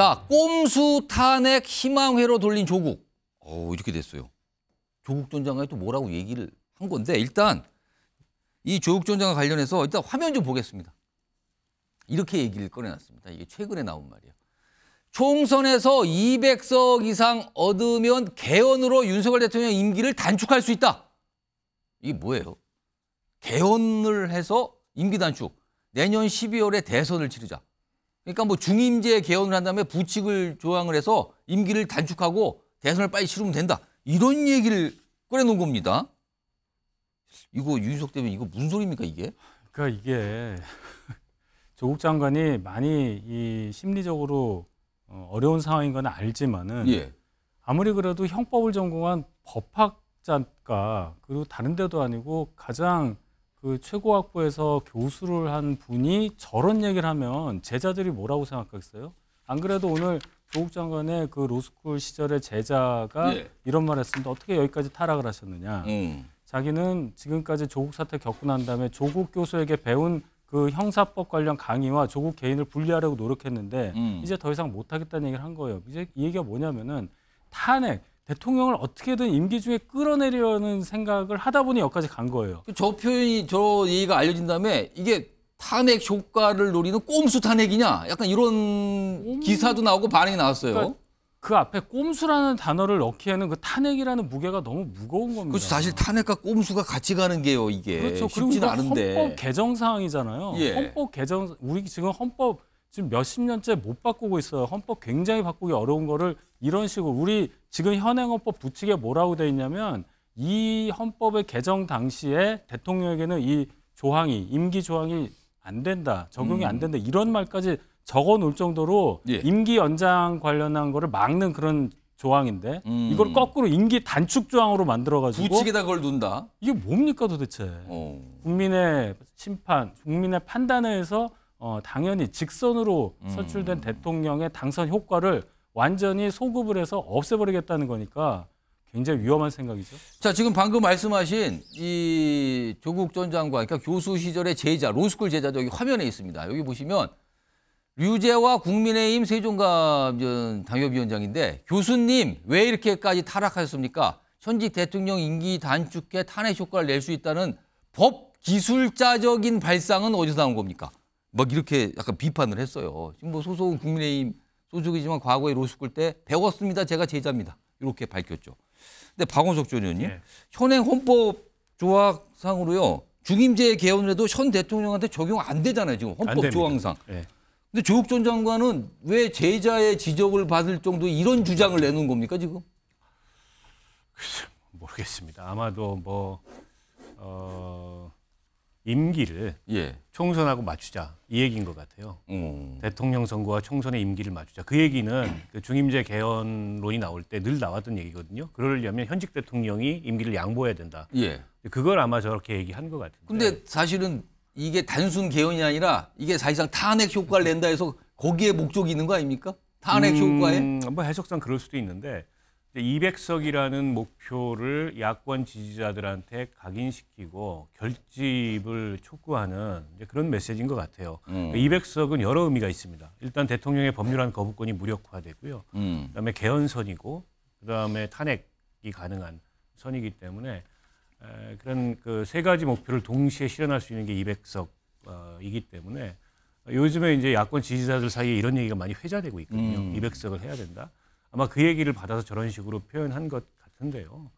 자, 꼼수 탄핵 희망회로 돌린 조국. 어 이렇게 됐어요. 조국 전 장관이 또 뭐라고 얘기를 한 건데 일단 이 조국 전 장관 관련해서 일단 화면 좀 보겠습니다. 이렇게 얘기를 꺼내놨습니다. 이게 최근에 나온 말이에요. 총선에서 200석 이상 얻으면 개헌으로 윤석열 대통령 임기를 단축할 수 있다. 이게 뭐예요? 개헌을 해서 임기 단축. 내년 12월에 대선을 치르자. 그러니까 뭐 중임제 개헌을 한 다음에 부칙을 조항을 해서 임기를 단축하고 대선을 빨리 치르면 된다. 이런 얘기를 꺼내놓은 겁니다. 이거 유인석 대변 이거 무슨 소리입니까 이게? 그러니까 이게 조국 장관이 많이 이 심리적으로 어, 어려운 상황인 건 알지만은 예. 아무리 그래도 형법을 전공한 법학자가 그리고 다른 데도 아니고 가장 그 최고학부에서 교수를 한 분이 저런 얘기를 하면 제자들이 뭐라고 생각하겠어요? 안 그래도 오늘 조국 장관의 그 로스쿨 시절의 제자가 예. 이런 말을 했습니다. 어떻게 여기까지 타락을 하셨느냐. 음. 자기는 지금까지 조국 사태 겪고 난 다음에 조국 교수에게 배운 그 형사법 관련 강의와 조국 개인을 분리하려고 노력했는데 음. 이제 더 이상 못하겠다는 얘기를 한 거예요. 이제 이 얘기가 뭐냐면은 탄핵 대통령을 어떻게든 임기 중에 끌어내려는 생각을 하다 보니 여기까지 간 거예요. 그 저 표현이 저 얘기가 알려진 다음에 이게 탄핵 효과를 노리는 꼼수 탄핵이냐 약간 이런 기사도 나오고 반응이 나왔어요. 그러니까 그 앞에 꼼수라는 단어를 넣기에는 그 탄핵이라는 무게가 너무 무거운 겁니다. 그렇죠. 사실 탄핵과 꼼수가 같이 가는 게요, 이게. 그렇죠. 그리고 않은데. 헌법 개정 사항이잖아요. 예. 헌법 개정 우리 지금 헌법 지금 몇십 년째 못 바꾸고 있어요. 헌법 굉장히 바꾸기 어려운 거를 이런 식으로 우리 지금 현행 헌법 부칙에 뭐라고 돼 있냐면 이 헌법의 개정 당시에 대통령에게는 이 조항이 임기 조항이 안 된다. 적용이 음. 안 된다. 이런 말까지 적어 놓을 정도로 예. 임기 연장 관련한 거를 막는 그런 조항인데 음. 이걸 거꾸로 임기 단축 조항으로 만들어가지고 부칙에다 그걸 둔다. 이게 뭡니까 도대체? 오. 어. 국민의 심판, 국민의 판단에 의해서 어, 당연히 직선으로 선출된 음. 대통령의 당선 효과를 완전히 소급을 해서 없애버리겠다는 거니까 굉장히 위험한 생각이죠. 자, 지금 방금 말씀하신 이 조국 전 장관, 그러니까 교수 시절의 제자, 로스쿨 제자저기 화면에 있습니다. 여기 보시면 류재와 국민의힘 세종감 당협위원장인데 교수님 왜 이렇게까지 타락하셨습니까? 현직 대통령 임기 단축해 탄핵 효과를 낼 수 있다는 법 기술자적인 발상은 어디서 나온 겁니까? 막 이렇게 약간 비판을 했어요. 지금 뭐 소속은 국민의힘 소속이지만 과거에 로스쿨 때 배웠습니다. 제가 제자입니다. 이렇게 밝혔죠. 근데 박원석 전 의원님 네. 현행 헌법 조항상으로요 중임제 개헌을 해도 현 대통령한테 적용 안 되잖아요. 지금 헌법 조항상. 네. 근데 조국 전 장관은 왜 제자의 지적을 받을 정도 이런 주장을 내는 겁니까 지금? 모르겠습니다. 아마도 뭐 어. 임기를 예. 총선하고 맞추자 이 얘기인 것 같아요. 음. 대통령 선거와 총선의 임기를 맞추자 그 얘기는 그 중임제 개헌론이 나올 때 늘 나왔던 얘기거든요. 그러려면 현직 대통령이 임기를 양보해야 된다. 예. 그걸 아마 저렇게 얘기한 것 같은데. 근데 사실은 이게 단순 개헌이 아니라 이게 사실상 탄핵 효과를 낸다 해서 거기에 목적이 있는 거 아닙니까? 탄핵 음, 효과에? 뭐 해석상 그럴 수도 있는데 200석이라는 목표를 야권 지지자들한테 각인시키고 결집을 촉구하는 그런 메시지인 것 같아요. 음. 200석은 그러니까 여러 의미가 있습니다. 일단 대통령의 법률안 거부권이 무력화되고요. 음. 그다음에 개헌선이고 그다음에 탄핵이 가능한 선이기 때문에 그런 그 세 가지 목표를 동시에 실현할 수 있는 게 200석이기 어, 때문에 요즘에 이제 야권 지지자들 사이에 이런 얘기가 많이 회자되고 있거든요. 음. 200석을 해야 된다. 아마 그 얘기를 받아서 저런 식으로 표현한 것 같은데요.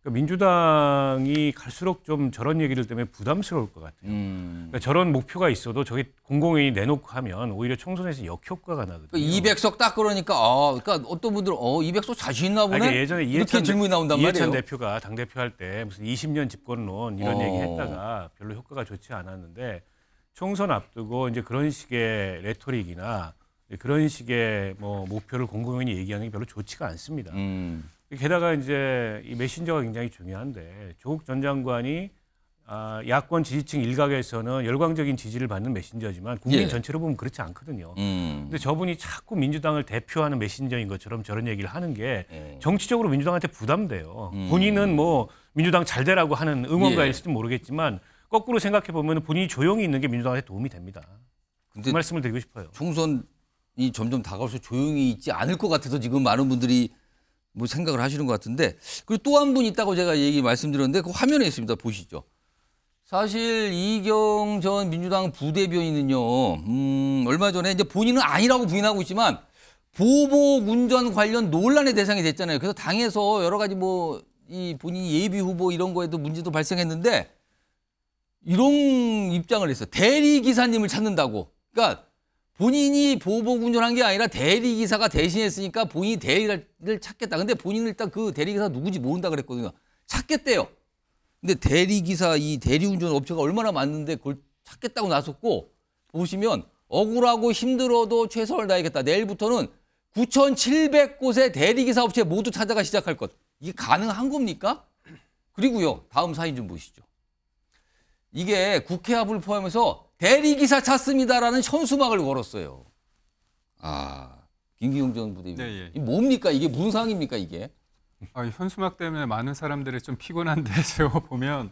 그러니까 민주당이 갈수록 좀 저런 얘기들 때문에 부담스러울 것 같아요. 음. 그러니까 저런 목표가 있어도 저게 공공연히 내놓고 하면 오히려 총선에서 역효과가 나거든요. 그 그러니까 200석 딱 그러니까 어, 그러니까 어떤 분들은 어 200석 자신 있나 보네. 그러니까 예전에 이렇게 질문이 나온단 이해찬 말이에요. 이해찬 대표가 당 대표 할 때 무슨 20년 집권론 이런 어. 얘기했다가 별로 효과가 좋지 않았는데 총선 앞두고 이제 그런 식의 레토릭이나 예, 그런 식의 뭐 목표를 공공연히 얘기하는 게 별로 좋지가 않습니다. 음. 게다가 이제 이 메신저가 굉장히 중요한데 조국 전 장관이 아, 야권 지지층 일각에서는 열광적인 지지를 받는 메신저지만 국민 예. 전체로 보면 그렇지 않거든요. 그런데 음. 저분이 자꾸 민주당을 대표하는 메신저인 것처럼 저런 얘기를 하는 게 음. 정치적으로 민주당한테 부담돼요. 음. 본인은 뭐 민주당 잘 되라고 하는 응원가일지도 예. 모르겠지만 거꾸로 생각해 보면 본인이 조용히 있는 게 민주당한테 도움이 됩니다. 그 말씀을 드리고 싶어요. 총선 이 점점 다가올수록 조용히 있지 않을 것 같아서 지금 많은 분들이 뭐 생각을 하시는 것 같은데 그리고 또 한 분 있다고 제가 얘기 말씀드렸는데 그 화면에 있습니다. 보시죠. 사실 이경 전 민주당 부대변인은요, 음, 얼마 전에 이제 본인은 아니라고 부인하고 있지만 보복 운전 관련 논란의 대상이 됐잖아요. 그래서 당에서 여러 가지 뭐 이 본인 이 예비 후보 이런 거에도 문제도 발생했는데 이런 입장을 했어요. 대리 기사님을 찾는다고. 그러니까 본인이 보복 운전한 게 아니라 대리기사가 대신했으니까 본인이 대리를 찾겠다. 근데 본인은 일단 그 대리기사 누구지 모른다 그랬거든요. 찾겠대요. 근데 대리기사 이 대리운전 업체가 얼마나 많은데 그걸 찾겠다고 나섰고 보시면 억울하고 힘들어도 최선을 다하겠다. 내일부터는 9,700곳의 대리기사 업체 모두 찾아가 시작할 것. 이게 가능한 겁니까? 그리고요. 다음 사인 좀 보시죠. 이게 국회 합을 포함해서 대리기사 찾습니다라는 현수막을 걸었어요. 아, 김기용 전 부대위. 네, 예. 뭡니까? 이게 무슨 상황입니까? 이게? 아, 현수막 때문에 많은 사람들이 좀 피곤한데 제가 보면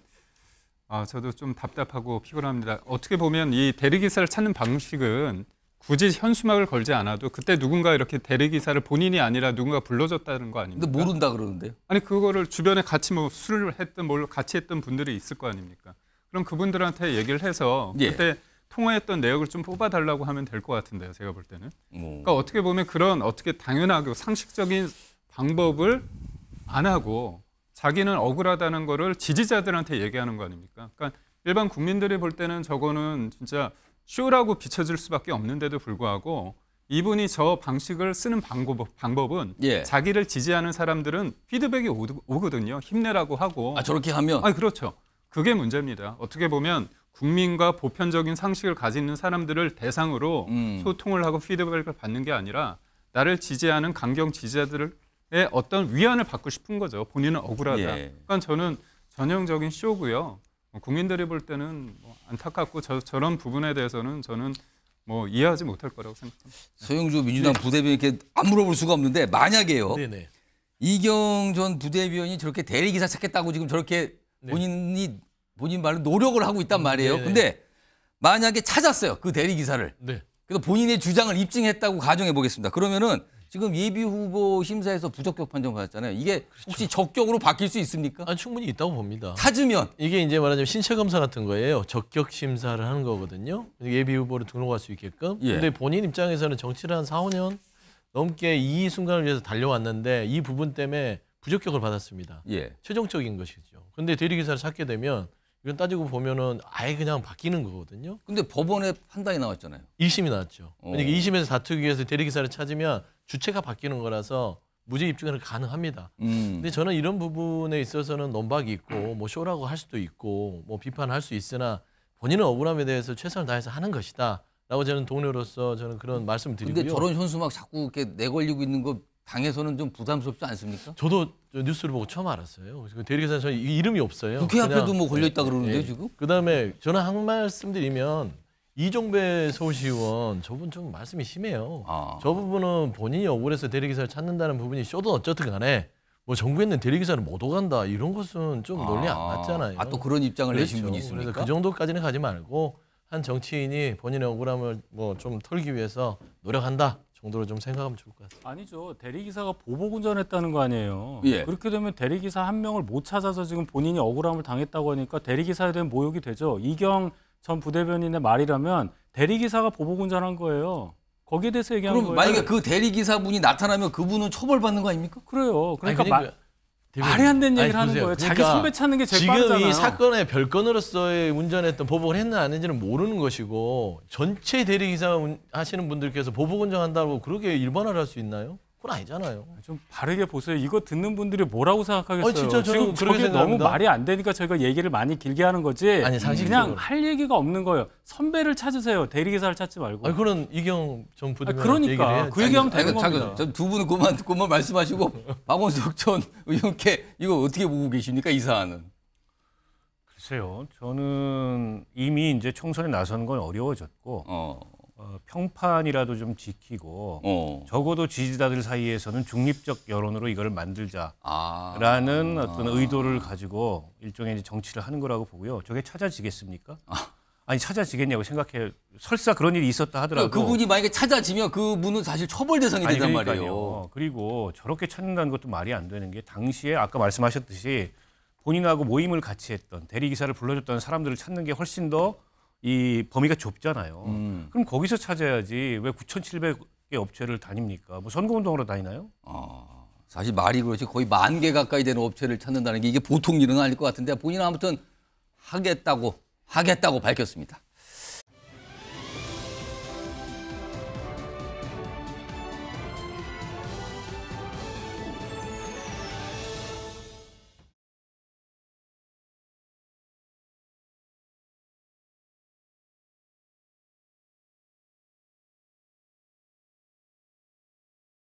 아, 저도 좀 답답하고 피곤합니다. 어떻게 보면 이 대리기사를 찾는 방식은 굳이 현수막을 걸지 않아도 그때 누군가 이렇게 대리기사를 본인이 아니라 누군가 불러줬다는 거 아닙니까? 근데 모른다 그러는데요? 아니 그거를 주변에 같이 뭐 술을 했든 뭘 같이 했던 분들이 있을 거 아닙니까? 그럼 그분들한테 얘기를 해서 예. 그때 통화했던 내역을 좀 뽑아달라고 하면 될 것 같은데요. 제가 볼 때는. 오. 음. 그러니까 어떻게 보면 그런 어떻게 당연하고 상식적인 방법을 안 하고 자기는 억울하다는 거를 지지자들한테 얘기하는 거 아닙니까? 그러니까 일반 국민들이 볼 때는 저거는 진짜 쇼라고 비춰질 수밖에 없는데도 불구하고 이분이 저 방식을 쓰는 방법, 방법은 예. 자기를 지지하는 사람들은 피드백이 오, 거든요 힘내라고 하고. 아 저렇게 하면. 아 그렇죠. 그게 문제입니다. 어떻게 보면 국민과 보편적인 상식을 가지는 사람들을 대상으로 음. 소통을 하고 피드백을 받는 게 아니라 나를 지지하는 강경 지지자들의 어떤 위안을 받고 싶은 거죠. 본인은 억울하다. 예. 그러니까 저는 전형적인 쇼고요. 뭐 국민들이 볼 때는 뭐 안타깝고 저, 저런 부분에 대해서는 저는 뭐 이해하지 못할 거라고 생각합니다. 서영주 민주당 네. 부대변인께 안 물어볼 수가 없는데 만약에요. 네네. 이경 전 부대변인이 저렇게 대리기사 찾겠다고 지금 저렇게 네. 본인이 본인 말로 노력을 하고 있단 말이에요. 네네. 네. 근데 만약에 찾았어요. 그 대리 기사를. 네. 그래서 본인의 주장을 입증했다고 가정해 보겠습니다. 그러면은 지금 예비 후보 심사에서 부적격 판정 받았잖아요. 이게 그렇죠. 혹시 적격으로 바뀔 수 있습니까? 아, 충분히 있다고 봅니다. 찾으면 이게 이제 말하자면 신체 검사 같은 거예요. 적격 심사를 하는 거거든요. 예비 후보를 등록할 수 있게끔. 예. 근데 본인 입장에서는 정치를 한 4, 5년 넘게 이 순간을 위해서 달려왔는데 이 부분 때문에 부적격을 받았습니다. 예. 최종적인 것이죠. 근데 대리기사를 찾게 되면 이건 따지고 보면은 아예 그냥 바뀌는 거거든요. 근데 법원의 판단이 나왔잖아요. 1심이 나왔죠. 그러니까 어. 2심에서 다투기 위해서 대리기사를 찾으면 주체가 바뀌는 거라서 무죄 입증은 가능합니다. 음. 근데 저는 이런 부분에 있어서는 논박이 있고 뭐 쇼라고 할 수도 있고 뭐 비판할 수 있으나 본인은 억울함에 대해서 최선을 다해서 하는 것이다. 라고 저는 동료로서 저는 그런 말씀을 드리고요. 근데 저런 현수막 자꾸 이렇게 내걸리고 있는 거 당에서는 좀 부담스럽지 않습니까? 저도 뉴스를 보고 처음 알았어요. 그 대리기사에 이름이 없어요. 국회 앞에도 뭐 걸려 있다 예, 예. 그러는데 예. 지금? 그다음에 저는 한 말씀드리면 이종배 서울시의원 저분 좀 말씀이 심해요. 아. 저 부분은 본인이 억울해서 대리기사를 찾는다는 부분이 쇼든 어쨌든 간에 뭐 정부에 있는 대리기사를 못 오간다 이런 것은 좀 아. 논리 안 맞잖아요. 아, 또 그런 입장을 그렇죠. 내신 분이 있습니까? 그래서 그 정도까지는 가지 말고 한 정치인이 본인의 억울함을 뭐 좀 털기 위해서 노력한다 정도로 좀 생각하면 좋을 것 같습니다. 아니죠. 대리기사가 보복 운전했다는 거 아니에요. 예. 그렇게 되면 대리기사 한 명을 못 찾아서 지금 본인이 억울함을 당했다고 하니까 대리기사에 대한 모욕이 되죠. 이경 전 부대변인의 말이라면 대리기사가 보복 운전한 거예요. 거기에 대해서 얘기하는 거예요. 만약에 그 대리기사분이 나타나면 그분은 처벌받는 거 아닙니까? 그래요. 그러니까 아니, 그러니까 마, 말이 안 되는 얘기를 아니, 하는 거예요. 그러니까 자기 선배 찾는 게 제일 지 빠르잖아요. 지금 이 사건의 별건으로서의 운전했던 보복을 했나 안 했는지는 모르는 것이고 전체 대리기사 하시는 분들께서 보복 운전한다고 그렇게 일반화를 할 수 있나요? 그건 아니잖아요. 아, 좀 바르게 보세요. 이거 듣는 분들이 뭐라고 생각하겠어요. 아니, 어, 진짜 지금 그게 너무 말이 안 되니까 저희가 얘기를 많이 길게 하는 거지. 아니, 그냥 할 얘기가 없는 거예요. 선배를 찾으세요. 대리기사를 찾지 말고. 아니, 그런 이경 전 아, 부대변인 그러니까 그 얘기하면 아니, 되는 아니, 겁니다. 두 분은 그만 그만 말씀하시고 박원석 전 의원께 이거 어떻게 보고 계십니까 이 사안은? 글쎄요. 저는 이미 이제 총선에 나서는 건 어려워졌고 어. 어, 평판이라도 좀 지키고 어. 적어도 지지자들 사이에서는 중립적 여론으로 이걸 만들자라는 아. 어떤 의도를 가지고 일종의 정치를 하는 거라고 보고요. 저게 찾아지겠습니까? 아. 아니 찾아지겠냐고 생각해 설사 그런 일이 있었다 그러니까 하더라도 그 그분이 만약에 찾아지면 그분은 사실 처벌 대상이 아니, 된단 그니 말이에요. 그리고 저렇게 찾는다는 것도 말이 안 되는 게 당시에 아까 말씀하셨듯이 본인하고 모임을 같이 했던 대리 기사를 불러줬던 사람들을 찾는 게 훨씬 더이 범위가 좁잖아요. 음. 그럼 거기서 찾아야지 왜 9,700개 업체를 다닙니까? 뭐 선거운동으로 다니나요? 어, 사실 말이 그렇지 거의 만 개 가까이 되는 업체를 찾는다는 게 이게 보통 일은 아닐 것 같은데 본인은 아무튼 하겠다고 하겠다고 밝혔습니다.